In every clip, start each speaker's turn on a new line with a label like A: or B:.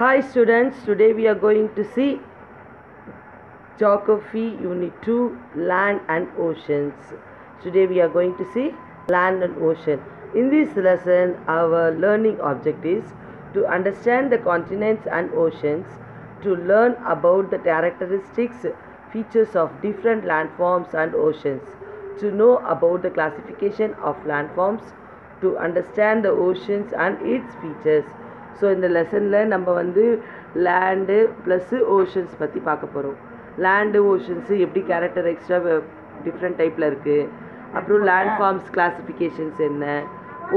A: Hi students, today we are going to see Geography Unit 2 Land and Oceans. Today we are going to see Land and Ocean. In this lesson our learning objective is to understand the continents and oceans, to learn about the characteristics, features of different landforms and oceans, to know about the classification of landforms, to understand the oceans and its features so இந்த லெசனில் நம்ம வந்து land plus oceans பற்றி பார்க்க போகிறோம் land ஓஷன்ஸு எப்படி character extra different டைப்பில் இருக்குது அப்புறம் லேண்ட் ஃபார்ம்ஸ் கிளாஸிஃபிகேஷன்ஸ் என்ன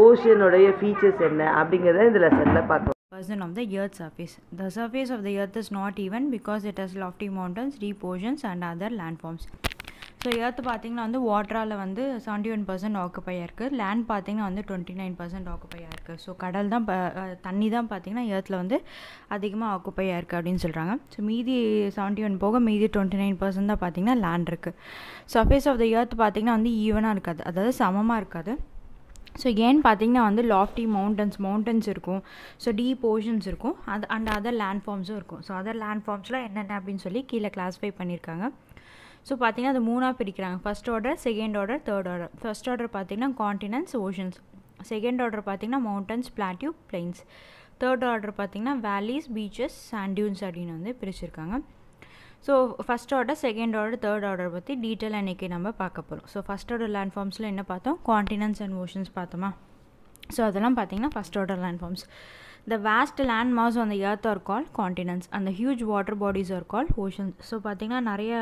A: ஓஷனுடைய ஃபீச்சர்ஸ் என்ன அப்படிங்கிறத இந்த லெசனில் person Version of the surface surface. The surface of the Earth is not even because it has lofty mountains, deep oceans, and other landforms. So earth பார்த்திங்கன்னா வந்து வாட்டரால் வந்து செவன்ட்டி ஒன் பர்சன்ட் ஆக்குப்பை ஆயிருக்கு land பார்த்திங்கன்னா வந்து twenty nine percent occupy ஆயிருக்கு so கடல் தான் தண்ணி தான் பார்த்திங்கன்னா ஏர்த்தில் வந்து அதிகமாக ஆக்குப்பை ஆயிருக்கு அப்படின்னு சொல்கிறாங்க ஸோ மீதி செவன்ட்டி ஒன் போக மீதி டுவெண்ட்டி நைன் பர்சன்ட் தான் பார்த்திங்கன்னா லேண்ட் இருக்குது சர்ஃபேஸ் ஆஃப் த எர்த் பார்த்திங்கன்னா வந்து ஈவனாக இருக்காது அதாவது சமமாக இருக்காது ஸோ ஏன்னு பார்த்தீங்கன்னா வந்து லாஃப்டி மவுண்டன்ஸ் மவுண்டன்ஸ் இருக்கும் ஸோ டீப் ஓஷன்ஸ் இருக்கும் அது அண்ட் அதர் லேண்ட் ஃபார்ம்ஸும் இருக்கும் ஸோ அதர் லேண்ட் ஃபார்ம்ஸ்லாம் என்னென்ன அப்படின்னு சொல்லி கீழே கிளாஸிஃபை பண்ணியிருக்காங்க ஸோ பார்த்தீங்கன்னா அது மூணாக பிரிக்கிறாங்க first order second order third order first order பார்த்திங்கன்னா காண்டினன்ஸ் ஓஷன்ஸ் செகண்ட் ஆர்டர் பார்த்திங்கன்னா mountains plateau plains third order பார்த்திங்கன்னா வேலிஸ் பீச்சஸ் சாண்ட்யூன்ஸ் அப்படின்னு வந்து பிரிச்சிருக்காங்க so first order second order third order பற்றி டீட்டெயிலாக இன்றைக்கி நம்ம பார்க்க போகிறோம் ஸோ ஃபஸ்ட் ஆர்டர் லேண்ட் ஃபார்ம்ஸில் என்ன பார்த்தோம் காண்டினன்ஸ் அண்ட் ஓஷன்ஸ் பார்த்தோமா ஸோ அதெல்லாம் பார்த்திங்கன்னா first order land landforms the vast land mass the earth are called continents and the huge water bodies are called oceans. So பார்த்திங்கன்னா நிறைய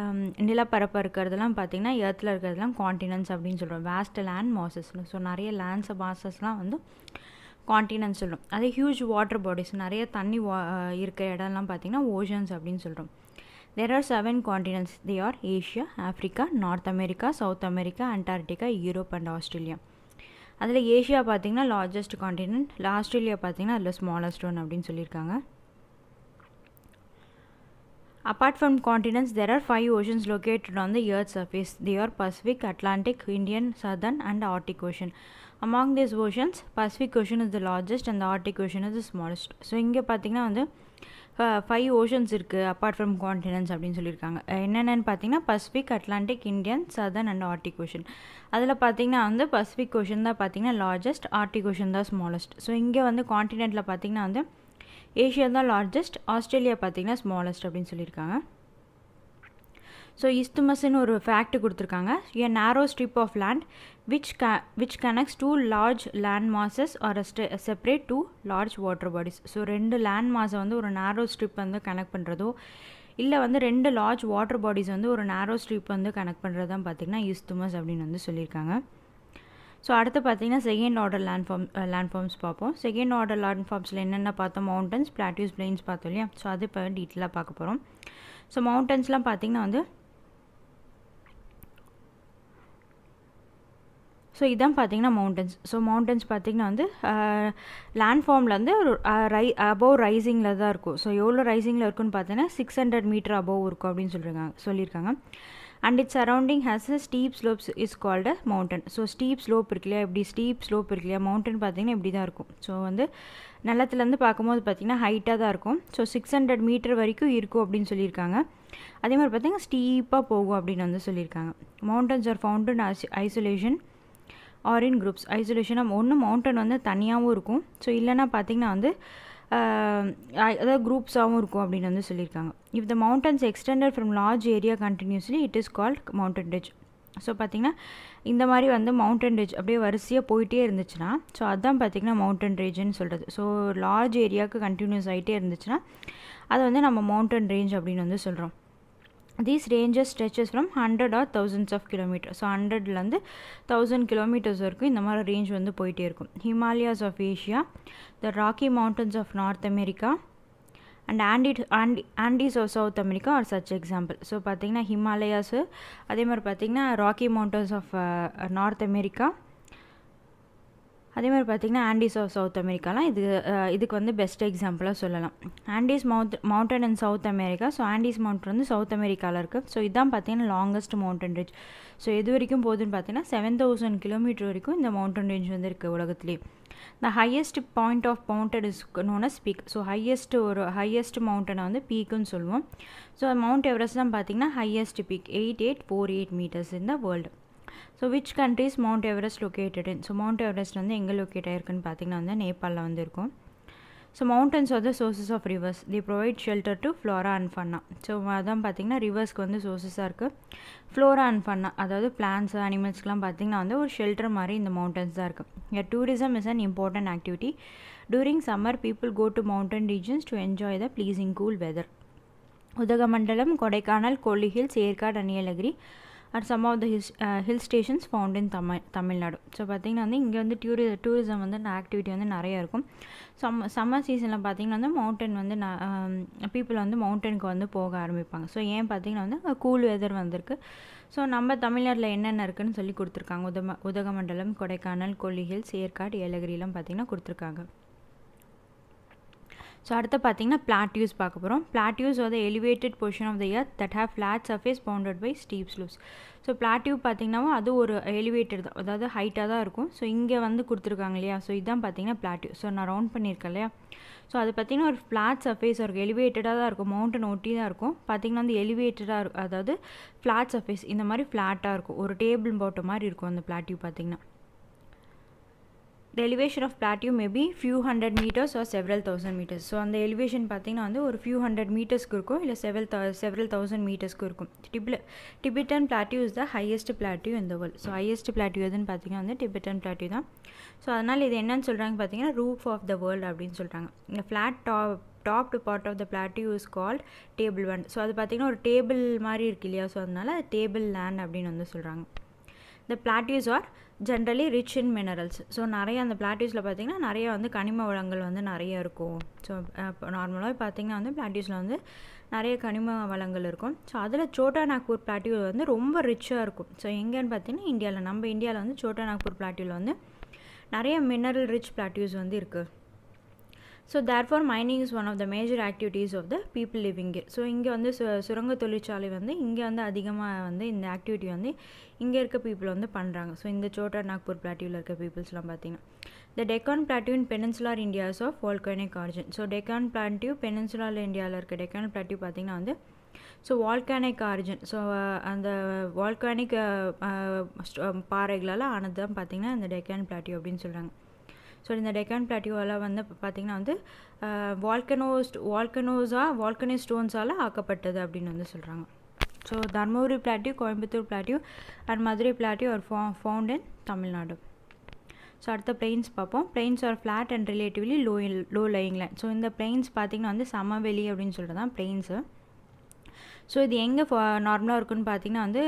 A: um, நிலப்பரப்பு இருக்கிறதெல்லாம் பார்த்திங்கன்னா ஏர்த்தில் இருக்கிறதெல்லாம் காண்டினன்ஸ் அப்படின்னு சொல்கிறோம் வேஸ்ட் லேண்ட் மாசஸ்னு ஸோ நிறைய லேண்ட்ஸ் மாசஸ்லாம் வந்து காண்டினன்ஸ் சொல்கிறோம் அதே ஹியூஜ் வாட்டர் பாடிஸ் நிறைய தண்ணி வா இருக்கிற இடம்லாம் பார்த்திங்கன்னா ஓஷன்ஸ் அப்படின்னு சொல்கிறோம் there are seven continents they are Asia Africa North America South America Antarctica Europe and Australia அதில் ஏஷியா பார்த்திங்கன்னா லார்ஜஸ்ட் காண்டினென்ட் ஆஸ்திரேலியா பார்த்திங்கன்னா அதில் ஸ்மாலஸ்ட் ஒன் அப்படின்னு சொல்லியிருக்காங்க apart from continents there are five oceans located on the earth surface they are Pacific Atlantic Indian Southern and Arctic ocean among this oceans Pacific ocean is the largest and Arctic ocean is the smallest so இங்கே பார்த்திங்கன்னா வந்து five oceans இருக்குது apart from continents அப்படின்னு சொல்லியிருக்காங்க என்னென்னு பார்த்தீங்கன்னா Pacific Atlantic Indian Southern and Arctic ocean அதில் பார்த்தீங்கன்னா வந்து பசிபிக் ஓஷன் தான் பார்த்தீங்கன்னா லார்ஜஸ்ட் ஆர்டிக் ஓஷன் தான் ஸ்மாலஸ்ட் ஸோ இங்கே வந்து கான்டினென்ட்டில் பார்த்தீங்கன்னா வந்து ஏஷியா தான் லார்ஜஸ்ட் ஆஸ்திரேலியா பார்த்தீங்கன்னா ஸ்மாலஸ்ட் அப்படின்னு சொல்லியிருக்காங்க ஸோ இஸ்துமஸ்ன்னு ஒரு ஃபேக்ட் கொடுத்துருக்காங்க a narrow strip of land which, which connects two large land masses or a separate two large water bodies. So ரெண்டு லேண்ட் மாஸை வந்து ஒரு நேரோ ஸ்ட்ரிப் வந்து கனெக்ட் பண்ணுறதோ இல்லை வந்து ரெண்டு லார்ஜ் வாட்டர் பாடிஸ் வந்து ஒரு நேரோ ஸ்ட்ரிப் வந்து கனெக்ட் பண்ணுறது தான் பார்த்திங்கன்னா இஸ்துமஸ் அப்படின்னு வந்து சொல்லியிருக்காங்க ஸோ அடுத்து பார்த்தீங்கன்னா second order landform landforms பார்ப்போம் செகண்ட் ஆர்டர் லேண்ட் ஃபார்ம்ஸில் என்னென்ன பார்த்தோம் மவுண்டன்ஸ் பிளாட்டியூஸ் பிளெயின்ஸ் பார்த்தோம் இல்லையா ஸோ அது இப்போ டீட்டெயிலாக பார்க்க போகிறோம் ஸோ மவுண்டன்ஸ்லாம் பார்த்திங்கன்னா வந்து ஸோ இதான் பார்த்தீங்கன்னா மவுண்டன்ஸ் ஸோ மவுண்டன்ஸ் பார்த்திங்கன்னா வந்து லேண்ட் ஃபார்மில் வந்து ரை அபோவ் ரைசிங்கில் தான் இருக்கும் ஸோ எவ்வளோ ரைசிங்கில் இருக்குன்னு பார்த்தீங்கன்னா சிக்ஸ் ஹண்ட்ரட் மீட்டர் அபோவ் இருக்கும் அப்படின்னு சொல்லியிருக்காங்க சொல்லியிருக்காங்க and its surrounding has a steep slopes is called mountain so steep slope இருக்கு இல்லையா இப்படி ஸ்டீப் ஸ்லோப் இருக்கு இல்லையா மவுண்டன் பார்த்திங்கன்னா இப்படி தான் இருக்கும் ஸோ வந்து நிலத்துலேருந்து பார்க்கும்போது பார்த்தீங்கன்னா ஹைட்டாக தான் இருக்கும் ஸோ சிக்ஸ் ஹண்ட்ரட் மீட்டர் வரைக்கும் இருக்கும் அப்படின்னு சொல்லியிருக்காங்க அதே மாதிரி பார்த்தீங்கன்னா ஸ்டீப்பாக போகும் அப்படின்னு வந்து சொல்லியிருக்காங்க mountains are found in isolation or in groups ஐசோலேஷனாக ஒன்று மவுண்டன் வந்து தனியாகவும் இருக்கும் ஸோ இல்லைனா பார்த்திங்கன்னா வந்து அதாவது குரூப்ஸாகவும் இருக்கும் அப்படின்னு வந்து சொல்லியிருக்காங்க if the mountains extended from large area continuously it is called mountain ridge so பார்த்திங்கன்னா இந்த மாதிரி வந்து மவுண்டன் ரேஜ் அப்படியே வரிசையாக போயிட்டே இருந்துச்சுன்னா ஸோ அதுதான் பார்த்திங்கன்னா மவுண்டன் ரேஞ்சுன்னு சொல்கிறது ஸோ லார்ஜ் ஏரியாவுக்கு கண்டினியூஸ் ஆகிட்டே இருந்துச்சுன்னா அதை வந்து நம்ம மவுண்டன் ரேஞ்ச் அப்படின்னு வந்து சொல்கிறோம் these ranges stretches from hundred or thousands of kilometre so ஹண்ட்ரட்லேருந்து தௌசண்ட் கிலோமீட்டர்ஸ் வரைக்கும் இந்த மாதிரி ரேஞ்ச் வந்து போயிட்டே இருக்கும் Himalayas of Asia the Rocky mountains of North America and Andy Andy Andes of South America are such example so பார்த்தீங்கன்னா ஹிமாலயாஸு அதே மாதிரி பார்த்தீங்கன்னா Rocky mountains of North America அதே மாதிரி பார்த்திங்கன்னா ஆஃப் சவுத் அமெரிக்காலாம் இது இதுக்கு வந்து பெஸ்ட் எக்ஸாம்பிளாக சொல்லலாம் Andes mouth mountain in South America so Andes mountain வந்து சவுத் அமெரிக்காவில் இருக்குது ஸோ இதுதான் பார்த்திங்கன்னா லாங்கஸ்ட் மவுண்டன் ரேஞ்ச் ஸோ எது வரைக்கும் போகுதுன்னு பார்த்தீங்கன்னா செவன் தௌசண்ட் கிலோமீட்டர் வரைக்கும் இந்த மவுண்டன் ரேஞ்ச் வந்து இருக்குது உலகத்துலேயே இந்த highest point of mountain is known as peak so highest ஒரு ஹையஸ்ட் மவுண்டனை வந்து பீக்குன்னு சொல்லுவோம் ஸோ மவுண்ட் எவரெஸ்ட் தான் பார்த்திங்கன்னா highest peak eight eight four eight metres இந்த world so which countries Mount Everest located so Mount Everest வந்து எங்கே லொக்கேட் ஆயிருக்குன்னு பார்த்தீங்கன்னா வந்து நேபாளில் வந்து இருக்கும் so mountains are the sources of rivers they provide shelter to flora and fauna so அதான் பார்த்திங்கன்னா ரிவர்ஸ்க்கு வந்து சோர்ஸஸாக இருக்குது ஃப்ளோரா அண்ட் ஃபன்னா அதாவது பிளான்ஸ் அனிமல்ஸ்க்கெலாம் பார்த்திங்கன்னா வந்து ஒரு ஷெல்டர் மாதிரி இந்த மவுண்டன்ஸ் தான் இருக்குது இங்கே tourism is an important activity during summer people go to mountain regions to enjoy the pleasing cool weather Udhagamandalam Kodaikanal Kolli hills Yercaud அணியலகிரி at some of the hills hill stations found in Tamil Tamil Nadu so பார்த்திங்கன்னா வந்து இங்கே வந்து டூரி டூரிசம் வந்து activity வந்து நிறையா இருக்கும் some summer சீசனில் பார்த்திங்கன்னா வந்து மவுண்டன் வந்து நான் பீப்புள் um, வந்து மவுண்டனுக்கு வந்து போக ஆரம்பிப்பாங்க ஸோ ஏன் பார்த்திங்கன்னா வந்து கூல் வெதர் வந்திருக்கு ஸோ நம்ம தமிழ்நாட்டில் என்னென்ன இருக்குதுன்னு சொல்லி கொடுத்துருக்காங்க உதம உதகமண்டலம் கொடைக்கானல் கொல்லி ஹில்ஸ் ஏற்காடு ஏலகிரிலாம் பார்த்திங்கன்னா கொடுத்துருக்காங்க ஸோ அடுத்து பார்த்தீங்கன்னா பிளாட்யூஸ் பார்க்க போகிறோம் பிளாட்யூஸ் வந்து elevated portion of the earth that have flat surface bounded by steep slopes so plateau பார்த்திங்கன்னா அது ஒரு எலிவேட்டட் தான் அதாவது ஹைட்டாக தான் இருக்கும் ஸோ இங்கே வந்து கொடுத்துருக்காங்க இல்லையா ஸோ இதுதான் பார்த்தீங்கன்னா பிளாட்யூ ஸோ நான் ரவுண்ட் பண்ணியிருக்கேன் இல்லையா ஸோ அது பார்த்திங்கன்னா ஒரு ஃப்ளாட் சர்ஃபேஸ் இருக்கும் எலிவேட்டடாக தான் இருக்கும் மவுண்டன் ஒட்டி தான் இருக்கும் பார்த்திங்கன்னா வந்து எலிவேட்டடாக இருக்கும் அதாவது ஃப்ளாட் சர்ஃபேஸ் இந்த மாதிரி ஃப்ளாட்டாக இருக்கும் ஒரு டேபிள் போட்ட மாதிரி இருக்கும் அந்த பிளாட்யூ பார்த்திங்கன்னா the elevation of plateau may be few hundred meters or several thousand so அந்த எலிவேஷன் பார்த்திங்கன்னா வந்து ஒரு ஃபியூ ஹண்ட்ரட் மீட்டர்ஸ்க்கு இருக்கும் இல்லை செவல் த செவரல் தௌசண்ட் மீட்டர்ஸ்க்கு இருக்கும் டிபில் Tibetan plateau is the highest plateau இந்த வேர்ல்டு ஸோ ஹையஸ்ட் பிளாட்டியூ எதுன்னு பார்த்திங்கன்னா வந்து டிபிட்டன் பிளாட்டியூ தான் ஸோ அதனால் இது என்னன்னு சொல்கிறாங்க பார்த்தீங்கன்னா ரூஃப் ஆஃப் த வேர்ல்டு அப்படின்னு சொல்கிறாங்க இந்த flat top topped part of the plateau is called tableland so அது பார்த்திங்கன்னா ஒரு டேபிள் மாதிரி இருக்கு இல்லையா ஸோ அதனால் டேபிள் லேண்ட் அப்படின்னு வந்து சொல்கிறாங்க இந்த plateaus are generally rich in minerals so நிறைய அந்த பிளாட்டியூஸில் பார்த்தீங்கன்னா நிறைய வந்து கனிம வளங்கள் வந்து நிறைய இருக்கும் ஸோ நார்மலாக பார்த்தீங்கன்னா வந்து பிளாட்டியூஸில் வந்து நிறைய கனிம வளங்கள் இருக்கும் ஸோ அதில் சோட்டா நாக்பூர் பிளாட்டியூ வந்து ரொம்ப ரிச்சாக இருக்கும் ஸோ எங்கேன்னு பார்த்திங்கன்னா இந்தியாவில் நம்ம இந்தியாவில் வந்து சோட்டா நாக்பூர் பிளாட்டியூவில் வந்து நிறைய மினரல் ரிச் பிளாட்டியூஸ் வந்து இருக்குது so therefore mining is one of the major activities of the people living here so இங்கே வந்து சு சுரங்க தொழிற்சாலை வந்து இங்கே வந்து அதிகமாக வந்து இந்த ஆக்டிவிட்டி வந்து இங்கே இருக்க பீப்புள் வந்து பண்ணுறாங்க ஸோ இந்த சோட்டா நாக்பூர் பிளாட்டியூவில் இருக்க பீப்புள்ஸ்லாம் பார்த்தீங்கன்னா the Deccan plateau in peninsular India's of volcanic origin so Deccan plateau peninsular இந்தியாவில் இருக்க டெக்கான் பிளாட்டியூ பார்த்தீங்கன்னா வந்து ஸோ வால்கானிக் ஆரிஜின் ஸோ அந்த வால்கானிக் பாறைகளால் ஆனது தான் பார்த்திங்கன்னா இந்த டெக்கான் பிளாட்டியூ அப்படின்னு சொல்கிறாங்க ஸோ இந்த டெக்கான் பிளாட்டியோவில் வந்து இப்போ பார்த்திங்கன்னா வந்து வால்கனோஸ் வால்கனோஸாக வால்கனே ஸ்டோன்ஸால் ஆக்கப்பட்டது அப்படின்னு வந்து சொல்கிறாங்க so Dharmapuri plateau Coimbatore plateau and Madurai plateau are ஃபோ ஃபவுண்ட் இன் தமிழ்நாடு ஸோ அடுத்த பிளெயின்ஸ் பார்ப்போம் plains are flat and relatively low low lying so இந்த பிளெயின்ஸ் பார்த்திங்கன்னா வந்து சமவெளி அப்படின்னு சொல்லிட்டு தான் பிளெயின்ஸு ஸோ இது எங்கே நார்மலாக இருக்குன்னு பார்த்தீங்கன்னா வந்து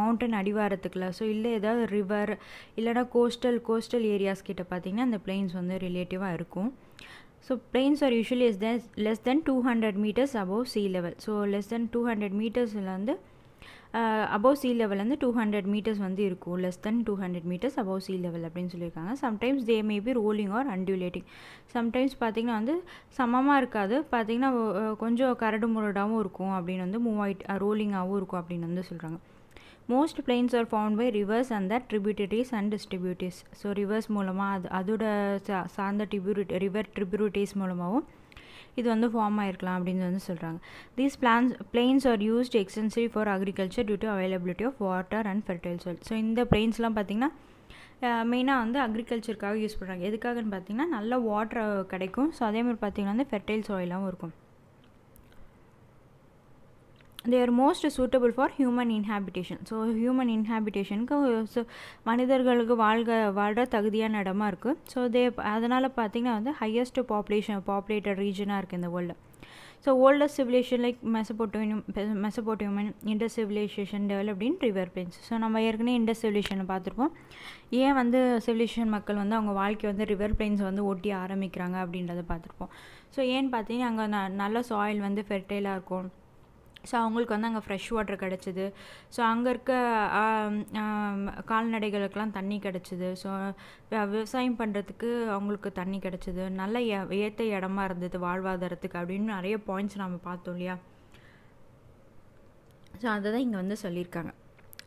A: மவுண்டன் அடிவாரத்துக்குள்ள ஸோ இல்லை ஏதாவது ரிவர் இல்லைனா கோஸ்டல் கோஸ்டல் ஏரியாஸ் கிட்டே பார்த்திங்கன்னா அந்த பிளெயின்ஸ் வந்து ரிலேட்டிவாக இருக்கும் so plains are usually is than less than two hundred metres above sea level so less than two hundred மீட்டர்ஸில் வந்து அபவ் சீ லெவல் வந்து டூ ஹண்ட்ரட் மீட்டர்ஸ் வந்து இருக்கும் less than two hundred metres above sea level அப்படின்னு சொல்லியிருக்காங்க sometimes they may be rolling or undulating sometimes பார்த்திங்கன்னா வந்து சமமாக இருக்காது பார்த்திங்கன்னா கொஞ்சம் கரடு முரடாகவும் இருக்கும் அப்படின்னு வந்து மூவ் ஆகிட்டு ரோலிங்காகவும் இருக்கும் அப்படின்னு வந்து சொல்கிறாங்க most plains are found by rivers and the tributaries and distributaries so rivers மூலமாக அது அதோட சார்ந்த ட்ரிபியூட்டி ரிவர் ட்ரிபியூட்டிஸ் மூலமாகவும் இது வந்து ஃபார்ம் ஆகிருக்கலாம் அப்படின்னு வந்து சொல்கிறாங்க these plans plains are used extensive for agriculture due to availability of water and fertile soil so இந்த பிளெயின்ஸ்லாம் பார்த்திங்கன்னா மெயினாக வந்து அக்ரிகல்ச்சருக்காக யூஸ் பண்ணுறாங்க எதுக்காகன்னு பார்த்திங்கன்னா நல்ல வாட்டர் கிடைக்கும் ஸோ அதேமாதிரி பார்த்திங்கன்னா வந்து ஃபெர்டைல் சாயிலாகவும் இருக்கும் they are most suitable for human inhabitation so human இன்ஹாபிட்டேஷனுக்கு மனிதர்களுக்கு வாழ்க வாழ்கிற தகுதியான இடமா இருக்குது ஸோ தே அதனால் பார்த்திங்கன்னா வந்து ஹையஸ்ட் பாப்புலேஷன் பாப்புலேட்டட் ரீஜனாக இருக்குது இந்த வேர்ல்டில் so oldest civilisation like Mesopotamian Mesopotamian Indus civilisation developed in river bends so நம்ம ஏற்கனவே இண்டஸ் சிவிலேஷனை பார்த்துருப்போம் ஏன் வந்து சிவிலேஷன் மக்கள் வந்து அவங்க வாழ்க்கை வந்து ரிவர் பிளைன்ஸ் வந்து ஒட்டி ஆரம்பிக்கிறாங்க அப்படின்றத பார்த்துருப்போம் ஸோ ஏன்னு பார்த்தீங்கன்னா அங்கே ந நல்ல சாயில் வந்து ஃபெர்டைலாக இருக்கும் ஸோ அவங்களுக்கு வந்து அங்கே ஃப்ரெஷ் வாட்டர் கிடச்சிது ஸோ அங்கே இருக்க கால்நடைகளுக்கெலாம் தண்ணி கிடச்சிது ஸோ விவசாயம் பண்ணுறதுக்கு அவங்களுக்கு தண்ணி கிடச்சிது நல்ல ஏற்ற இடமா இருந்தது வாழ்வாதாரத்துக்கு அப்படின்னு நிறைய பாயிண்ட்ஸ் நம்ம பார்த்தோம் இல்லையா ஸோ அதை தான் இங்கே வந்து சொல்லியிருக்காங்க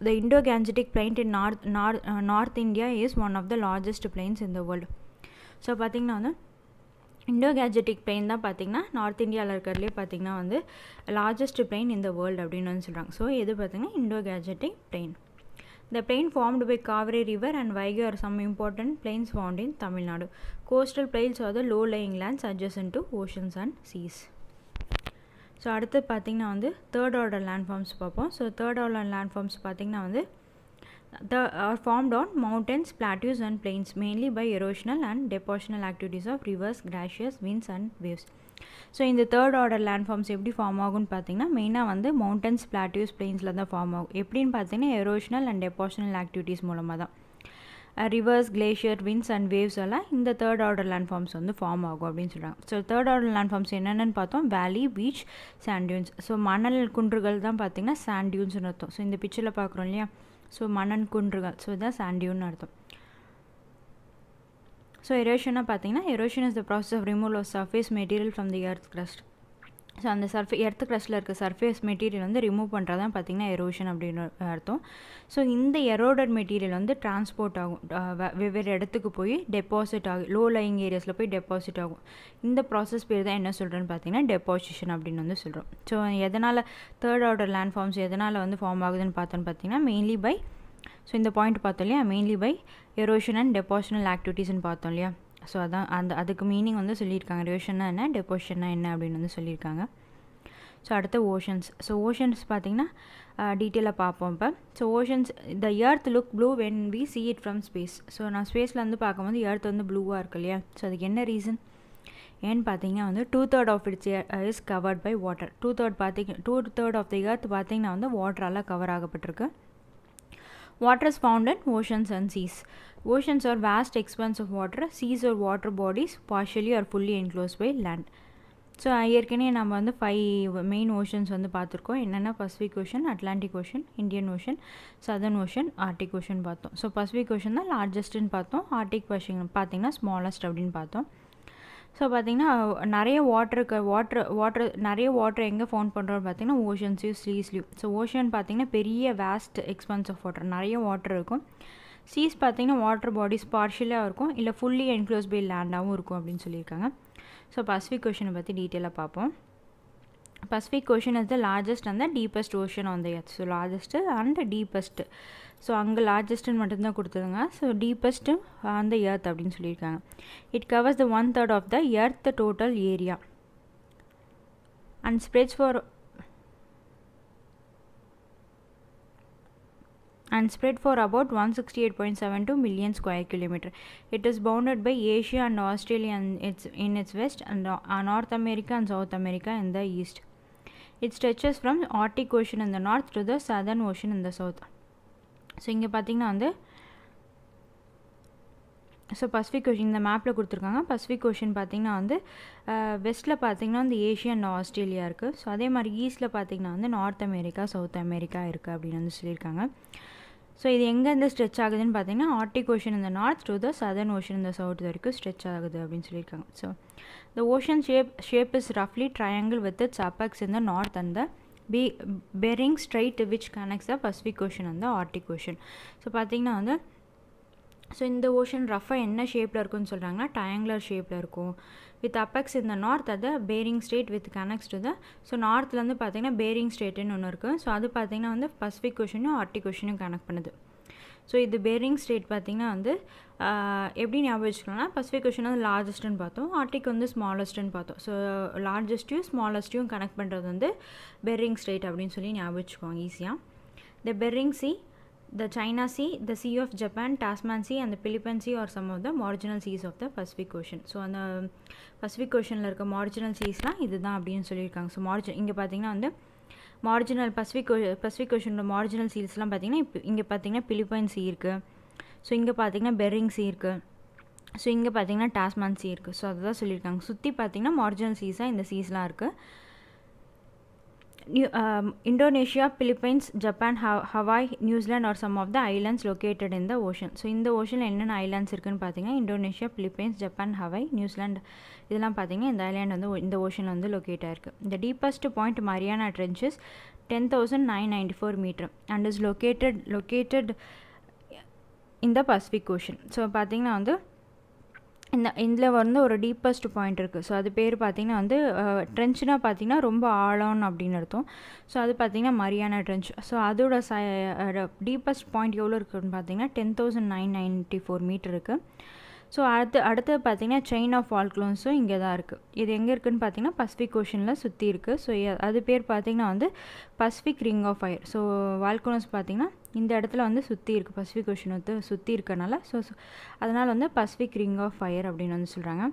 A: the Indo Gangetic plain in north north north India is one of the largest plains in the world so பார்த்திங்கன்னா வந்து இண்டோ கேஜெட்டிக் பிளெயின் தான் பார்த்திங்கன்னா நார்த் இந்தியாவில் இருக்கிறதுலே பார்த்திங்கன்னா வந்து லார்ஜஸ்ட் பிளெயின் இந்த வேர்ல்டு அப்படின்னு வந்து சொல்கிறாங்க ஸோ எது பார்த்திங்கன்னா இண்டோ கேஜெட்டிக் பிளெயின் இந்த plain formed by Kaveri river and Vaigai are some important plains found in Tamil Nadu coastal plains plains low the low-lying lands adjacent oceans and seas so அடுத்து பார்த்திங்கன்னா வந்து தேர்ட் ஆர்டர் லேண்ட்ஃபார்ம்ஸ் பார்ப்போம் ஸோ தேர்ட் ஆர்டர் லேண்ட்ஃபார்ம்ஸ் பார்த்திங்கன்னா வந்து they are uh, formed on mountains, plateaus and plains mainly by erosional and depositional activities of rivers glaciers, winds and waves so இந்த third order land forms எப்படி form ஆகும்னு பார்த்தீங்கன்னா மெயினாக வந்து mountains plateaus பிளெயின்ஸில் தான் form ஆகும் எப்படின்னு பார்த்தீங்கன்னா எரோஷனல் அண்ட் டெபாஷனல் ஆக்டிவிட்டீஸ் மூலமாக தான் rivers glacier winds and waves எல்லாம் இந்த தேர்ட் ஆர்டர் லேண்ட் ஃபார்ம்ஸ் வந்து ஃபார்ம் ஆகும் அப்படின்னு சொல்கிறாங்க so third order land forms என்னென்னு பார்த்தோம் வேலி பீச் சாண்ட்யூன்ஸ் ஸோ மணல் குன்றுகள் தான் பார்த்திங்கன்னா சாண்ட்யூன்ஸ்னு அர்த்தம் ஸோ இந்த பிக்சரில் பார்க்குறோம் இல்லையா ஸோ மணன் குன்றுகள் ஸோ இதான் சாண்டியூன்னு அர்த்தம் ஸோ எரோஷனாக பார்த்தீங்கன்னா erosion is the process of removal of surface material from the earth crust so அந்த சர்ஃபே எர்த் க்ரஷில் இருக்க சர்ஃபேஸ் மெட்டீரியல் வந்து ரிமூவ் பண்ணுறது தான் பார்த்திங்கன்னா எரோஷன் அப்படின்னு அர்த்தம் ஸோ இந்த எரோடட் மெட்டீரியல் வந்து டிரான்ஸ்போர்ட் ஆகும் வெவ்வேறு இடத்துக்கு போய் டெபாசிட் ஆகும் லோ லைங் ஏரியாஸில் போய் டெபாசிட் ஆகும் இந்த ப்ராசஸ் பேர் தான் என்ன சொல்கிறேன்னு பார்த்தீங்கன்னா டெபாசிஷன் அப்படின்னு வந்து சொல்கிறோம் ஸோ எதனால் தேர்ட் ஆர்டர் லேண்ட் ஃபார்ம்ஸ் எதனால் வந்து ஃபார்ம் ஆகுதுன்னு பார்த்தோன்னு பார்த்தீங்கன்னா மெயின்லி பை ஸோ இந்த பாயிண்ட் பார்த்தோம் இல்லையா mainly by erosion and depositional ஆக்டிவிட்டீஸ்ன்னு பார்த்தோம் இல்லையா ஸோ அதான் அந்த அதுக்கு மீனிங் வந்து சொல்லியிருக்காங்க ரிவிஷன்னா என்ன டெபோஷன்னா என்ன அப்படின்னு வந்து சொல்லியிருக்காங்க ஸோ அடுத்து ஓஷன்ஸ் ஸோ ஓஷன்ஸ் பார்த்திங்கன்னா டீட்டெயிலாக பார்ப்போம் இப்போ so oceans the earth look blue when we see it from space so நான் ஸ்பேஸில் வந்து பார்க்கும்போது ஏர்த் வந்து ப்ளூவாக இருக்கு இல்லையா ஸோ அதுக்கு என்ன ரீசன் ஏன்னு பார்த்தீங்கன்னா வந்து two third of its is covered by water two third பார்த்திங்க two third of the earth பார்த்திங்கன்னா வந்து வாட்டரால் கவர் ஆகப்பட்டிருக்கு water is found in oceans and seas oceans are vast expanse of water seas are water bodies partially or fully enclosed by land so ஏற்கனவே நம்ம வந்து five main oceans வந்து பார்த்துருக்கோம் என்னென்னா Pacific ocean Atlantic ocean Indian ocean southern ocean Arctic ocean பார்த்தோம் so Pacific ocean தான் லார்ஜஸ்ட்டுன்னு பார்த்தோம் ஆர்டிக் ஓஷன் பார்த்திங்கன்னா ஸ்மாலஸ்ட் அப்படின்னு பார்த்தோம் ஸோ பார்த்தீங்கன்னா நிறைய வாட்டருக்கு வாட்ரு வாட்டர் நிறைய வாட்டர் எங்கே ஃபோன் பண்ணுறோம்னு பார்த்திங்கன்னா ஓஷன்ஸ்லையும் ஸ்லீஸ்லையும் ஸோ ஓஷன் பார்த்தீங்கன்னா பெரிய வேஸ்ட் எக்ஸ்பென்ஸ் ஆஃப் வாட்டர் நிறைய வாட்டர் இருக்கும் சீஸ் பார்த்திங்கன்னா வாட்டர் பாடிஸ் பார்ஷியலாக இருக்கும் இல்லை ஃபுல்லி என்க்ளோஸ் பை லேண்டாகவும் இருக்கும் அப்படின்னு சொல்லியிருக்காங்க ஸோ பசிஃபிக் ஓஷனை பற்றி டீட்டெயிலாக பார்ப்போம் Pacific ocean is the largest and deepest ocean on the earth so largest and deepest so அங்கே லார்ஜஸ்ட்டுன்னு மட்டும்தான் கொடுத்துருங்க so deepest on the earth அப்படின்னு சொல்லியிருக்காங்க it covers the one third of the earth total area and spreads for and spread for about 168.72 million square kilometer. It is bounded by Asia and Australia in its, in its west and uh, North America and South America in the east. It stretches from the Arctic Ocean in the north to the Southern Ocean in the south. So, இங்கே பார்த்தீங்கன்னா வந்து so Pacific ocean இந்த மேப்பில் கொடுத்துருக்காங்க Pacific ocean பார்த்திங்கன்னா வந்து வெஸ்ட்டில் பார்த்திங்கன்னா வந்து ஏஷியா அண்ட் ஆஸ்திரேலியா இருக்குது ஸோ அதே மாதிரி ஈஸ்ட்டில் பார்த்திங்கன்னா வந்து நார்த் அமெரிக்கா சவுத் அமெரிக்கா இருக்குது அப்படின்னு வந்து சொல்லியிருக்காங்க ஸோ இது எங்கே எங்கேருந்து ஸ்ட்ரெச் ஆகுதுன்னு பார்த்தீங்கன்னா ஆர்டிக் ஓஷன் இந்த north to the southern ocean இந்த சவுத் வரைக்கும் ஸ்ட்ரெச் ஆகுது அப்படின்னு சொல்லியிருக்காங்க so the ocean shape shape is ரஃப்லி ட்ரையாங்கிள் வித் இட்ஸ் அப்பாக்ஸ் இந்த நார்த் அந்த பி Bering strait which connects the Pacific ocean அந்த ஆர்டிக் ஓஷன் ஸோ பார்த்திங்கன்னா வந்து ஸோ இந்த ஓஷன் ரஃபாக என்ன ஷேப்பில் இருக்கும்னு சொல்கிறாங்கன்னா டயங்குலர் ஷேப்பில் இருக்கும் வித் அப்பெக்ஸ் இந்த நார்த் அது Bering strait with connects to the so நார்த்லேருந்து பார்த்தீங்கன்னா பேரிங் ஸ்டேட்டுன்னு ஒன்று இருக்குது ஸோ அது பார்த்தீங்கன்னா வந்து பசிபிக் கொஷனும் ஆர்டிக் கொஷனும் கனெக்ட் பண்ணுது ஸோ இது பேரிங் ஸ்டேட் பார்த்திங்கன்னா வந்து எப்படி ஞாபகம் வச்சுக்கணும்னா பசிபிக் கொஷன் வந்து லார்ஜஸ்ட்டுன்னு பார்த்தோம் ஆர்டிக் வந்து ஸ்மாலஸ்ட்டுன்னு பார்த்தோம் ஸோ லார்ஜஸ்ட்டையும் ஸ்மாலஸ்ட்டையும் கனெக்ட் பண்ணுறது வந்து பெர்ரிங் ஸ்டேட் அப்படின்னு சொல்லி ஞாபகம் வச்சுக்குவாங்க ஈஸியாக the Bering sea The China Sea, the Sea of Japan, Tasman Sea and the Philippine Sea are some of the marginal seas of the Pacific Ocean. So அந்த பசிபிக் ஓஷனில் இருக்க மார்ஜினல் சீஸ்லாம் இதுதான் அப்படின்னு சொல்லியிருக்காங்க ஸோ மார்ஜின் இங்கே பார்த்தீங்கன்னா வந்து marginal Pacific Pacific ஓஷனோட மார்ஜினல் சீஸ்லாம் பார்த்தீங்கன்னா இப்போ இங்கே பார்த்தீங்கன்னா பிலிப்பைன் சீ இருக்குது ஸோ இங்கே பார்த்தீங்கன்னா பெரிங் சீ இருக்குது ஸோ இங்கே பார்த்தீங்கன்னா டாஸ்மான் சீ இருக்குது ஸோ அதுதான் சொல்லியிருக்காங்க சுற்றி பார்த்தீங்கன்னா மார்ஜினல் சீஸாக இந்த சீஸ்லாம் இருக்குது New, um, Indonesia, Philippines, Japan, ha- Hawaii, New Zealand or some of the islands located in so இந்த ஓஷனில் என்னென்ன ஐலாண்ட்ஸ் இருக்குன்னு பார்த்தீங்கன்னா Indonesia Philippines Japan Hawaii New Zealand இதெல்லாம் பார்த்தீங்கன்னா இந்த ஐலாண்ட் வந்து இந்த ஓஷனில் வந்து லொக்கேட் ஆயிருக்கு இந்த deepest point Mariana trenches ten thousand nine ninety four metre and is located located the Pacific ocean so பார்த்தீங்கன்னா வந்து இந்த இதில் வந்து ஒரு டீப்பஸ்ட் பாயிண்ட் இருக்குது ஸோ அது பேர் பார்த்திங்கன்னா வந்து ட்ரெஞ்சுனால் பார்த்திங்கன்னா ரொம்ப ஆழம் அப்படின்னு அர்த்தம் ஸோ அது பார்த்திங்கன்னா மரியானா ட்ரென்ச் ஸோ அதோட ச டீப்பஸ்ட் பாயிண்ட் எவ்வளோ இருக்குதுன்னு பார்த்திங்கன்னா ten thousand nine ninety four metre இருக்குது ஸோ அடுத்து அடுத்தது பார்த்திங்கன்னா செயின் ஆஃப் வால்க்ளோன்ஸும் இங்கே தான் இருக்குது இது எங்கே இருக்குதுன்னு பார்த்திங்கன்னா பசிபிக் ஓஷனில் சுற்றி இருக்குது ஸோ அது பேர் பார்த்திங்கன்னா வந்து Pacific ring of fire so volcanoes பார்த்திங்கன்னா இந்த இடத்துல வந்து சுற்றி இருக்குது பசிபிக் ஓஷன் வந்து சுற்றி இருக்கனால ஸோ அதனால் வந்து பசிபிக் ரிங் ஆஃப் ஃபயர் அப்படின்னு வந்து சொல்கிறாங்க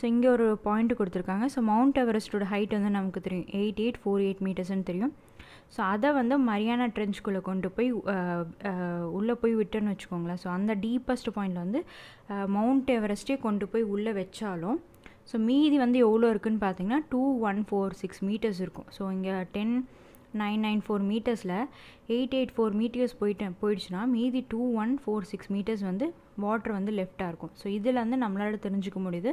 A: ஸோ இங்கே ஒரு பாயிண்ட் கொடுத்துருக்காங்க ஸோ மவுண்ட் எவரெஸ்டோட ஹைட் வந்து நமக்கு தெரியும் எயிட் எயிட் ஃபோர் எயிட் மீட்டர்ஸ்னு தெரியும் ஸோ அதை வந்து மரியானா ட்ரெஞ்ச்குள்ளே கொண்டு போய் உள்ளே போய் விட்டுன்னு வச்சுக்கோங்களேன் ஸோ அந்த டீப்பஸ்ட் பாயிண்டில் வந்து மவுண்ட் எவரெஸ்ட்டே கொண்டு போய் உள்ளே வச்சாலும் ஸோ மீதி வந்து எவ்வளோ இருக்குதுன்னு பார்த்தீங்கன்னா two one four six metres இருக்கும் ஸோ இங்கே டென் நைன் நைன் ஃபோர் மீட்டர்ஸில் எயிட் எயிட் ஃபோர் மீட்டர்ஸ் போயிட்டு போயிடுச்சுன்னா மீதி two one four six metres வந்து வாட்டர் வந்து லெஃப்டாக இருக்கும் ஸோ இதில் வந்து நம்மளால் தெரிஞ்சுக்க முடியுது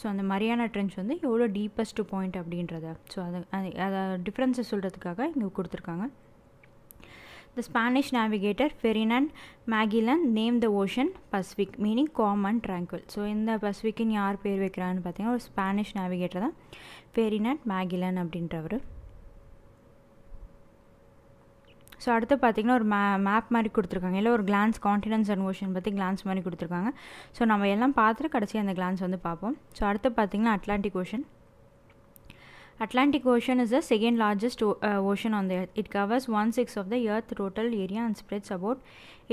A: ஸோ அந்த மரியானா ட்ரென்ச் வந்து எவ்வளோ டீப்பஸ்ட் பாயிண்ட் அப்படின்றத ஸோ அது அதை டிஃப்ரென்ஸை சொல்கிறதுக்காக இங்கே கொடுத்துருக்காங்க the Spanish navigator Ferdinand Magellan name the ocean Pacific, meaning calm and so இந்த பசிஃபிக்னு யார் பேர் வைக்கிறான்னு பார்த்தீங்கன்னா ஒரு ஸ்பானிஷ் நேவிகேட்டர் தான் ஃபெரினாண்ட் மேகிலன் அப்படின்றவர் ஸோ அடுத்து பார்த்திங்கன்னா ஒரு மே மேப் மாதிரி கொடுத்துருக்காங்க இல்லை ஒரு கிளான்ஸ் கான்டினன்ஸ் அண்ட் ஓஷன் பற்றி கிளான்ஸ் மாதிரி கொடுத்துருக்காங்க ஸோ நம்ம எல்லாம் பார்த்துட்டு கடைசியாக அந்த கிளான்ஸ் வந்து பார்ப்போம் ஸோ அடுத்து பார்த்திங்கன்னா Atlantic ocean Atlantic ocean is the second largest ocean on the earth it covers one six of the earth total area and spreads about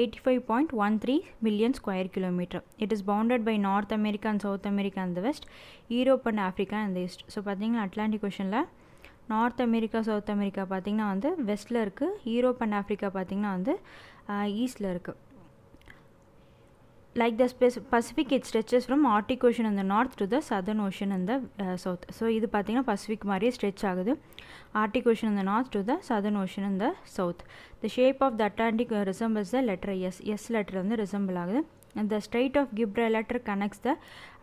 A: eighty five point one three million square kilometre it is bounded by North America and South America and west Europe and Africa அந்த the east so பார்த்தீங்கன்னா Atlantic ஓஷனில் North America South America பார்த்திங்கன்னா வந்து வெஸ்டில் இருக்குது Europe and Africa பார்த்திங்கன்னா வந்து ஈஸ்டில் இருக்குது லைக் த ஸ்பெஸ் Pacific it stretches from Arctic ocean அந்த north to the southern ocean அந்த சவுத் ஸோ இது பார்த்தீங்கன்னா பசிஃபிக் மாதிரியே ஸ்ட்ரெச் ஆகுது ஆர்டிக் ஓஷன் அந்த north to the southern ocean அந்த south the shape of the Atlantic resembles the letter S S letter வந்து resemble ஆகுது த ஸ்ட்ரைட் ஆஃப் கிப்ரே letter connects the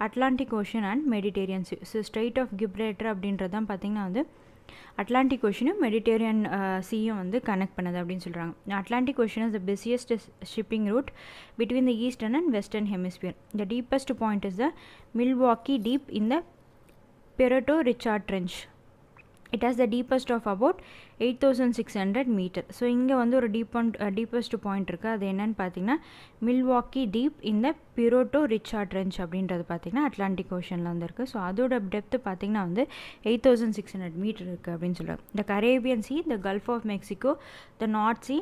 A: Atlantic ocean and Mediterranean so strait of Gibraltar அப்படின்றது தான் பார்த்திங்கன்னா வந்து Atlantic ஓஷனும் Mediterranean சீயும் வந்து connect பண்ணது அப்படின்னு சொல்கிறாங்க Atlantic ocean is the busiest shipping route between the eastern and western hemisphere the deepest point is the Milwaukee deep இந்த Puerto ரிச்சார்ட் trench it has the deepest of about eight thousand six hundred metre so இங்கே வந்து ஒரு டீப்பண்ட் deepest point இருக்குது அது என்னன்னு பார்த்தீங்கன்னா Milwaukee deep இந்த பிரோட்டோ ரிச்சார்ட் ரெஞ்ச் அப்படின்றது பார்த்தீங்கன்னா அட்லாண்டிக் ஓஷனில் வந்து இருக்குது ஸோ அதோட டெப்த்து பார்த்தீங்கன்னா வந்து eight thousand six hundred metre இருக்குது அப்படின்னு சொல்லுவாங்க the Caribbean sea the gulf of Mexico the North Sea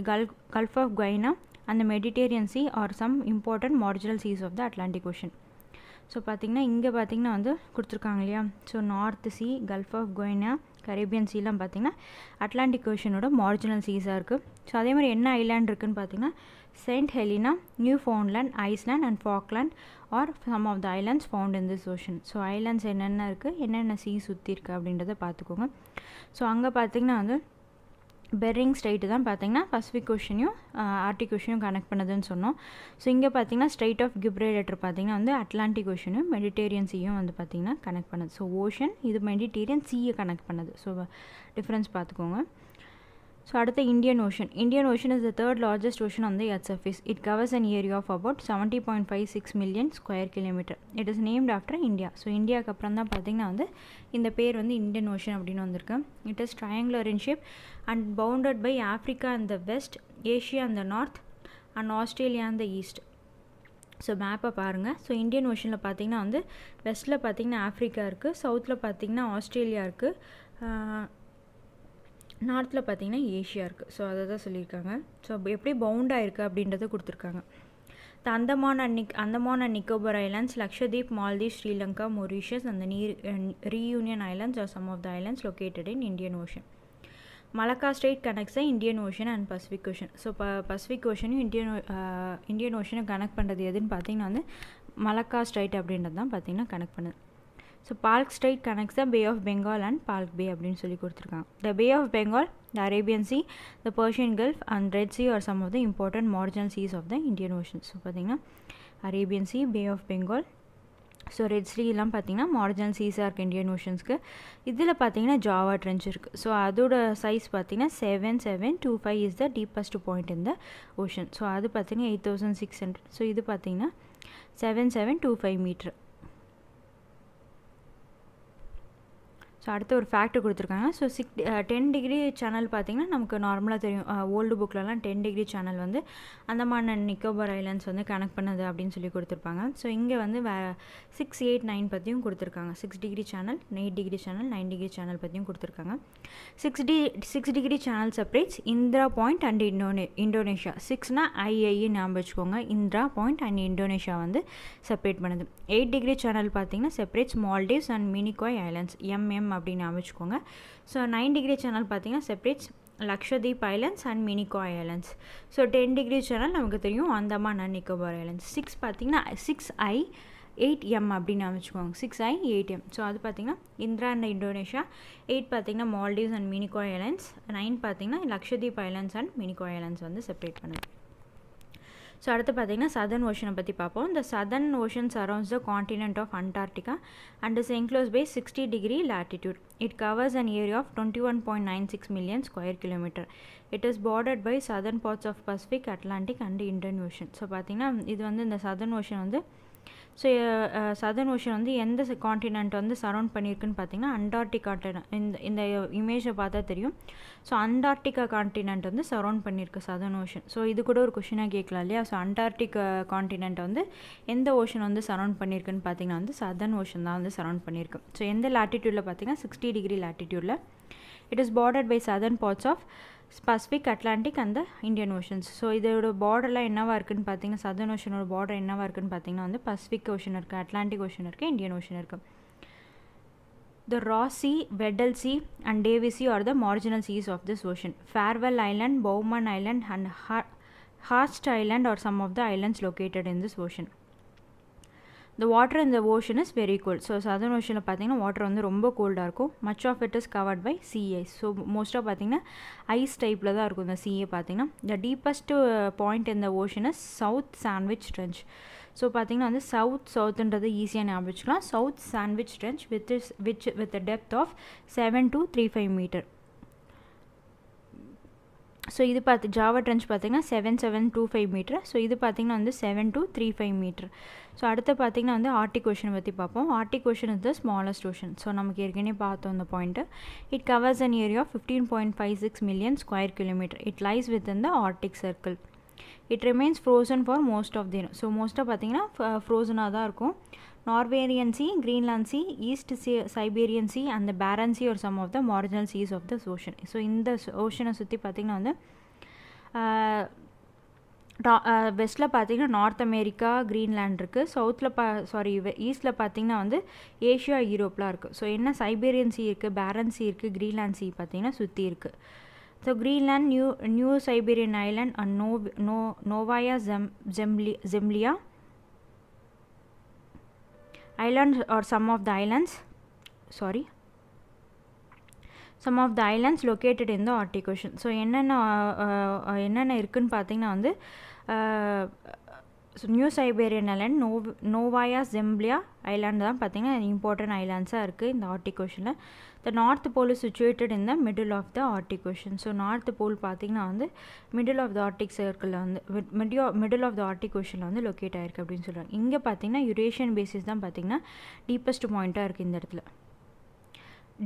A: the gulf gulf of Guinea அந்த Mediterranean sea are some important marginal seas of the Atlantic ocean so பார்த்திங்கன்னா இங்கே பார்த்திங்கன்னா வந்து கொடுத்துருக்காங்க இல்லையா so North Sea gulf of Guinea Caribbean சீலாம் பார்த்திங்கன்னா Atlantic ஓஷனோட marginal சீஸாக இருக்குது ஸோ அதே மாதிரி என்ன ஐலாண்ட் இருக்குதுன்னு பார்த்திங்கன்னா Saint Helena Newfoundland Iceland and Falkland are some of the islands found in this ocean so islands என்னென்ன இருக்குது என்னென்ன சீ சுற்றி இருக்குது அப்படின்றத பார்த்துக்கோங்க ஸோ அங்கே பார்த்திங்கன்னா வந்து பெர்ரிங் ஸ்ட்ரைட்டு தான் பார்த்திங்கன்னா பசிஃபிக் வீக் ஆர்டிக் கொஷினையும் கனெக்ட் பண்ணதுன்னு சொன்னோம் ஸோ இங்கே பார்த்திங்கன்னா ஸ்ட்ரைட் ஆஃப் கிப்ரேடேட்டர் பார்த்திங்கன்னா வந்து அட்லாண்டிக் கொஷினும் மெடிடேரியன் சீயும் வந்து பார்த்திங்கன்னா கனெக்ட் பண்ணுது ஸோ ஓஷன் இது மெடிடேரியன் சீயை கனெக்ட் பண்ணுது ஸோ டிஃப்ரென்ஸ் பார்த்துக்கோங்க ஸோ அடுத்து Indian ocean Indian ocean is the third largest ocean on the earth surface it covers an area of about seventy point five six million square kilometre it is named after India so இந்தியாவுக்கு அப்புறம் தான் பார்த்திங்கன்னா வந்து இந்த பேர் வந்து Indian ocean அப்படின்னு வந்திருக்கு it is triangular in shape and bounded by Africa and the west Asia and north and Australia அந்த ஈஸ்ட் ஸோ மேப்பை பாருங்கள் ஸோ இந்தியன் ஓஷனில் பார்த்திங்கன்னா வந்து வெஸ்ட்டில் பார்த்திங்கன்னா ஆஃப்ரிக்கா இருக்குது சவுத்தில் பார்த்திங்கன்னா ஆஸ்திரேலியா இருக்குது நார்த்தில் பார்த்திங்கன்னா ஏஷியா இருக்குது ஸோ அதை தான் சொல்லியிருக்காங்க ஸோ எப்படி பவுண்ட் ஆகிருக்கு அப்படின்றத கொடுத்துருக்காங்க த அந்தமான் அன்னிக் Andaman and Nicobar islands Lakshadweep Maldive Sri Lanka Mauritius அந்த நீர் Reunion islands are some of the islands located in Indian ocean Malacca strait connects Indian ocean and Pacific ocean so ப பசிஃபிக் ஓஷனும் இந்தியன் இந்தியன் ஓஷனை கனெக்ட் பண்ணுறது எதுன்னு பார்த்தீங்கன்னா வந்து மலக்கா ஸ்ட்ரைட் அப்படின்றது தான் பார்த்திங்கன்னா கனெக்ட் பண்ணுது so Palk strait connects the bay of Bengal and Palk bay அப்படின்னு சொல்லி கொடுத்துருக்காங்க the bay of Bengal the Arabian sea the Persian gulf and red sea are some of the important marginal seas of the Indian ocean so பார்த்திங்கன்னா Arabian sea bay of Bengal so red ஸ்ரீலாம் பார்த்தீங்கன்னா marginal சீஸாக இருக்குது Indian ஓஷன்ஸ்க்கு இதில் பார்த்தீங்கன்னா Java trench இருக்குது so அதோட சைஸ் பார்த்தீங்கன்னா seven seven two five is the deepest point இந்த ஓஷன் ஸோ அது பார்த்தீங்கன்னா eight thousand six hundred so இது பார்த்தீங்கன்னா seven seven two five metre so அடுத்து ஒரு ஃபேக்ட் கொடுத்துருக்காங்க so six ten uh, degree channel பார்த்திங்கன்னா நமக்கு நார்மலாக தெரியும் ஓல்டு புக்கிலலாம் டென் டிகிரி சேனல் வந்து அந்தமான நிக்கோபர் ஐலண்ட்ஸ் வந்து கனெக்ட் பண்ணுது அப்படின்னு சொல்லி கொடுத்துருப்பாங்க ஸோ இங்கே வந்து வே சிக்ஸ் எயிட் நைன் பற்றியும் கொடுத்துருக்காங்க six degree channel eight degree channel nine degree channel பற்றியும் கொடுத்துருக்காங்க சிக்ஸ் டி six degree channel separates Indira point and இண்டோனே இந்தோனேஷியா சிக்ஸ்னால் ஐஐஇ ஞாபகம் வச்சுக்கோங்க இந்திரா பாயிண்ட் அண்ட் இந்தோனேஷியா வந்து செப்பரேட் பண்ணுது எயிட் டிகிரி சேனல் பார்த்திங்கன்னா separates Maldives and Minicoy islands M M அப்படின்னு அமைச்சுக்கோங்க ஸோ நைன் டிகிரி சேனல் பார்த்தீங்கன்னா separates Lakshadweep islands and Minicoy islands so ten degree channel நமக்கு தெரியும் Andaman and Nicobar islands six பார்த்திங்கன்னா சிக்ஸ் ஐ எயிட் எம் அப்படின்னு அமைச்சுக்கோங்க six I eight M so அது பார்த்திங்கன்னா இந்திரா அண்ட் இந்தோனேஷியா எயிட் பார்த்திங்கன்னா Maldives and Minicoy islands nine பார்த்திங்கன்னா Lakshadweep islands and Minicoy islands வந்து செப்பரேட் பண்ணுது ஸோ அடுத்து பார்த்தீங்கன்னா சதர்ன் ஓஷனை பற்றி பார்ப்போம் இந்த southern ocean surrounds the continent of Antarctica and is enclose by sixty degree latitude it covers an area of twenty one point nine six million square kilometre it is bordered by southern parts of Pacific Atlantic and Indian ocean so பார்த்தீங்கன்னா இது வந்து இந்த southern ocean வந்து so southern ocean வந்து எந்த continent வந்து surround பண்ணியிருக்குன்னு பார்த்தீங்கன்னா அண்டார்டிகாட்ட இந்த இந்த இமேஜை பார்த்தா தெரியும் ஸோ அண்டார்டிகா காண்டினென்ட் வந்து சரௌண்ட் பண்ணியிருக்கு சதர்ன் ஓஷன் ஸோ இது கூட ஒரு கொஷினாக கேட்கலாம் இல்லையா ஸோ அண்டார்டிகா காண்டினென்ட் வந்து எந்த ஓஷன் வந்து சரௌண்ட் பண்ணியிருக்குன்னு பார்த்தீங்கன்னா வந்து சதர்ன் ஓஷன் தான் வந்து சரௌண்ட் பண்ணியிருக்கு ஸோ எந்த லாட்டிடியூடில் பார்த்தீங்கன்னா சிக்ஸ்டி டிகிரி லாட்டிடியூடில் it is bordered by southern parts of Pacific Atlantic அந்த இந்தியன் ஓஷன்ஸ் ஸோ இதோட பார்டர்லாம் என்னவாக இருக்குதுன்னு பார்த்தீங்கன்னா சதர்ன் ஓஷனோட பார்டர் என்னவாக இருக்குதுன்னு பார்த்தீங்கன்னா வந்து பசிபிக் ஓஷன் இருக்குது அட்லாண்டிக் ஓஷன் இருக்குது இந்தியன் ஓஷன் இருக்குது the Ross Weddell sea and Davis sea are the marginal seas of this ocean Farewell island Bowman island and ஹா Hearst island are some of the islands located in this ocean the water இந்த ocean is very cold so southern ஓஷனில் பார்த்தீங்கன்னா water வந்து ரொம்ப கோல்டாக இருக்கும் much of it is covered by sea so மோஸ்ட்டாக பார்த்தீங்கன்னா ஐஸ் டைப்பில் தான் இருக்கும் இந்த சிஏ பார்த்தீங்கன்னா த டீப்பஸ்ட்டு பாயிண்ட் இந்த ocean is south Sandwich trench so பார்த்தீங்கன்னா வந்து சவுத் சவுத்துன்றது ஈஸியாக ஞாபகம் south Sandwich trench with is which with depth of seven two three five metre so இது பார்த்து ஜாவா ட்ரென்ச் பார்த்திங்கன்னா seven seven two five metre so இது பார்த்திங்கன்னா வந்து seven two three five metre so அடுத்து பார்த்திங்கன்னா வந்து ஆர்டிக் கொஷின் பற்றி பார்ப்போம் Arctic ocean is the smallest ocean so நமக்கு ஏற்கனவே பார்த்தோம் அந்த point it covers an area fifteen point five six million square kilometre it lies with in the Arctic circle it remains frozen for most of the so மோஸ்ட்டாக பார்த்திங்கன்னா ஃப்ரோசனாக தான் இருக்கும் Norwegian Sea, Greenland Sea, East sea, Siberian Sea and the Barents Sea of some of the marginal seas of so இந்த ஓஷனை சுற்றி பார்த்திங்கன்னா வந்து வெஸ்ட்டில் பார்த்தீங்கன்னா நார்த் அமெரிக்கா கிரீன்லேண்ட் இருக்குது சவுத்தில் பா சாரி ஈஸ்ட்டில் பார்த்தீங்கன்னா வந்து ஏஷியா யூரோப்லாம் இருக்குது ஸோ என்ன சைபேரியன் சி இருக்குது பேரன்சி இருக்குது கிரீன்லேண்ட் சி பார்த்திங்கன்னா சுற்றி இருக்குது so Greenland new new Siberian island and நோ நோ நோவாயா ஜெம் ஜெம்லி Zemlya islands are some of the islands sorry some of the islands located in the Arctic so என்னென்ன என்னென்ன இருக்குதுன்னு பார்த்தீங்கன்னா வந்து நியூ சைபேரியன் ஐலாண்ட் நோ நோவாயா ஜெம்பிளியா ஐலாண்டு தான் பார்த்தீங்கன்னா இம்பார்ட்டன்ட் ஐலாண்ட்ஸாக இருக்குது இந்த Arctic the north pole situated in the middle of the Arctic ocean so north pole பார்த்தீங்கன்னா வந்து மிடில் ஆஃப் த ஆர்டிக் சர்க்கிளில் வந்து மிடியோ மிடில் ஆஃப் த ஆர்டிக் ஓஷனில் வந்து லொக்கேட் ஆயிருக்கு அப்படின்னு சொல்கிறாங்க இங்கே பார்த்தீங்கன்னா யுரேஷியன் பேசிஸ் தான் பார்த்தீங்கன்னா டீப்பஸ்ட் பாயிண்ட்டாக இருக்குது இந்த இடத்துல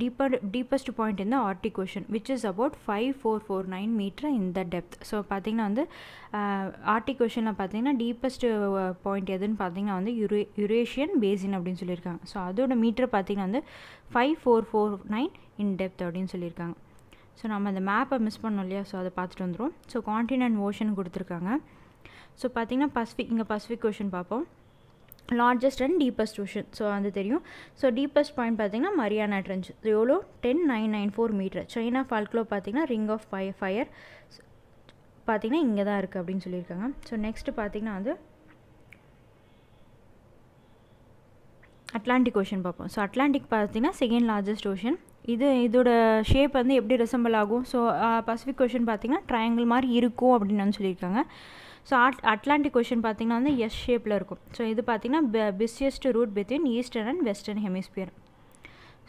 A: டீப்பர் பாயிண்ட் இந்த point in which is Ocean five four four nine metre in the depth so பார்த்தீங்கன்னா வந்து ஆர்டிக் ஓஷனில் பார்த்தீங்கன்னா டீப்பஸ்ட்டு பாயிண்ட் எதுன்னு பார்த்தீங்கன்னா வந்து யுரே யுரேஷியன் பேசின் அப்படின்னு சொல்லியிருக்காங்க ஸோ அதோட மீட்டர் பார்த்தீங்கன்னா வந்து five four four nine in depth அப்படின்னு சொல்லியிருக்காங்க ஸோ நம்ம அந்த மேப்பை மிஸ் பண்ணோம் இல்லையா ஸோ அதை பார்த்துட்டு வந்துடும் ஸோ காண்டினென்ட் ஓஷன் கொடுத்துருக்காங்க ஸோ பார்த்தீங்கன்னா பசிஃபிக் இங்கே பசிஃபிக் ஓஷன் பார்ப்போம் largest and deepest ocean so அது தெரியும் ஸோ டீப்பஸ்ட் பாயிண்ட் பார்த்திங்கன்னா மரியானா ட்ரெஞ்ச் எவ்வளோ ten nine nine four metre China ஃபால்க்லோ பார்த்திங்கன்னா ரிங் ஆஃப் ஃபை ஃபயர் பார்த்திங்கன்னா இங்கே தான் இருக்குது அப்படின்னு சொல்லியிருக்காங்க ஸோ நெக்ஸ்ட்டு பார்த்திங்கன்னா வந்து அட்லாண்டிக் ஓஷன் பார்ப்போம் ஸோ அட்லாண்டிக் பார்த்தீங்கன்னா செகண்ட் லார்ஜஸ்ட் ஓஷன் இது இதோட ஷேப் வந்து எப்படி ரிசம்பிள் ஆகும் ஸோ பசிஃபிக் ஓஷன் பார்த்திங்கன்னா ட்ரையாங்கிள் மாதிரி இருக்கும் அப்படின்னு சொல்லியிருக்காங்க ஸோ அட் அட்லாண்டிக் கொஷின் பார்த்திங்கன்னா வந்து எஸ் ஷேப்பில் இருக்கும் ஸோ இது பார்த்திங்கன்னா busiest route between eastern and western hemisphere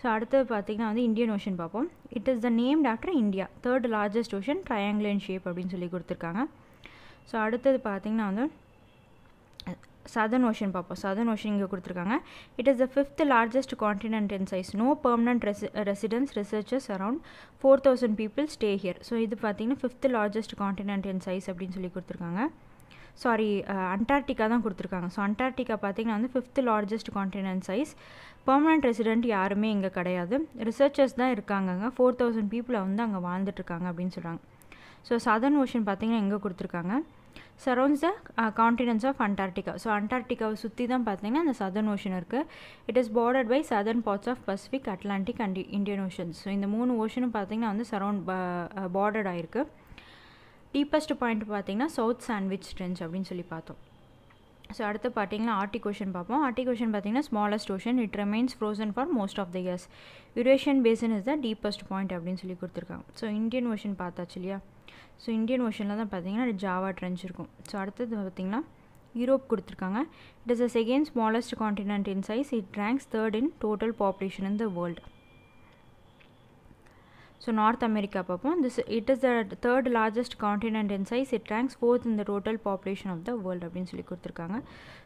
A: so அடுத்தது பார்த்திங்கன்னா வந்து இந்தியன் ஓஷன் பார்ப்போம் it is the name after India third largest ocean triangular shape அப்படின்னு சொல்லி கொடுத்துருக்காங்க ஸோ அடுத்தது பார்த்திங்கன்னா வந்து சதர்ன் ஓஷன் பார்ப்போம் சதர்ன் ஓஷன் இங்கே கொடுத்துருக்காங்க it is the fifth largest continent in size no permanent ரெசி residence researchers around four thousand people stay here so இது பார்த்திங்கன்னா fifth largest continent in size அப்படின்னு சொல்லி கொடுத்துருக்காங்க சாரி அண்டார்டிகா uh, தான் கொடுத்துருக்காங்க ஸோ அண்டார்டிகா பார்த்திங்கன்னா வந்து fifth largest continent size permanent resident யாருமே இங்கே கிடையாது ரிசர்ச்சர்ஸ் தான் இருக்காங்கங்க ஃபோர் தௌசண்ட் பீப்புளை வந்து அங்கே வாழ்ந்துட்டுருக்காங்க அப்படின்னு சொல்கிறாங்க ஸோ சதர்ன் ஓஷன் பார்த்திங்கன்னா எங்கே கொடுத்துருக்காங்க surrounds the continents uh, of Antarctica so அண்டார்டிகாவை சுற்றி தான் பார்த்தீங்கன்னா அந்த சதர்ன் ஓஷன் இருக்குது it is bordered by southern parts of Pacific Atlantic and Indian ocean so இந்த மூணு ஓஷனும் பார்த்திங்கன்னா வந்து சரௌண்ட் பார்டர்ட் ஆகிருக்கு டீப்பஸ்ட் பாயிண்ட் பார்த்தீங்கன்னா சவுத் சாண்ட்விச் ட்ரெஞ்ச் அப்படின்னு சொல்லி பார்த்தோம் ஸோ அடுத்து பார்த்தீங்கன்னா ஆர்டி கொஷன் பார்ப்போம் ஆர்டி கொஷன் பார்த்தீங்கன்னா smallest ocean it remains frozen for most of the years Eurasian passion is the deepest point அப்படின்னு சொல்லி கொடுத்துருக்காங்க ஸோ இந்தியன் ஓஷன் பார்த்தாச்சு இல்லையா ஸோ இந்தியன் ஓஷனில் தான் பார்த்தீங்கன்னா ஜாவா ட்ரெஞ்ச் இருக்கும் ஸோ அடுத்தது பார்த்திங்கன்னா யூரோப் கொடுத்துருக்காங்க it is a second smallest continent in size it ranks third in total population in the world so North America பார்ப்போம் this it is the third largest continent in size it ranks fourth in the total population of the world அப்படின்னு சொல்லி கொடுத்துருக்காங்க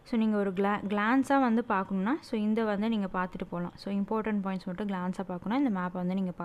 A: so நீங்கள் ஒரு கிளா கிளான்ஸாக வந்து பார்க்கணுன்னா so இந்த வந்து நீங்கள் பார்த்துட்டு போகலாம் ஸோ இம்பார்ட்டன்ட் பாயிண்ட்ஸ் மட்டும் கிளான்ஸாக பார்க்கணும் இந்த மேப்பை வந்து நீங்கள் பா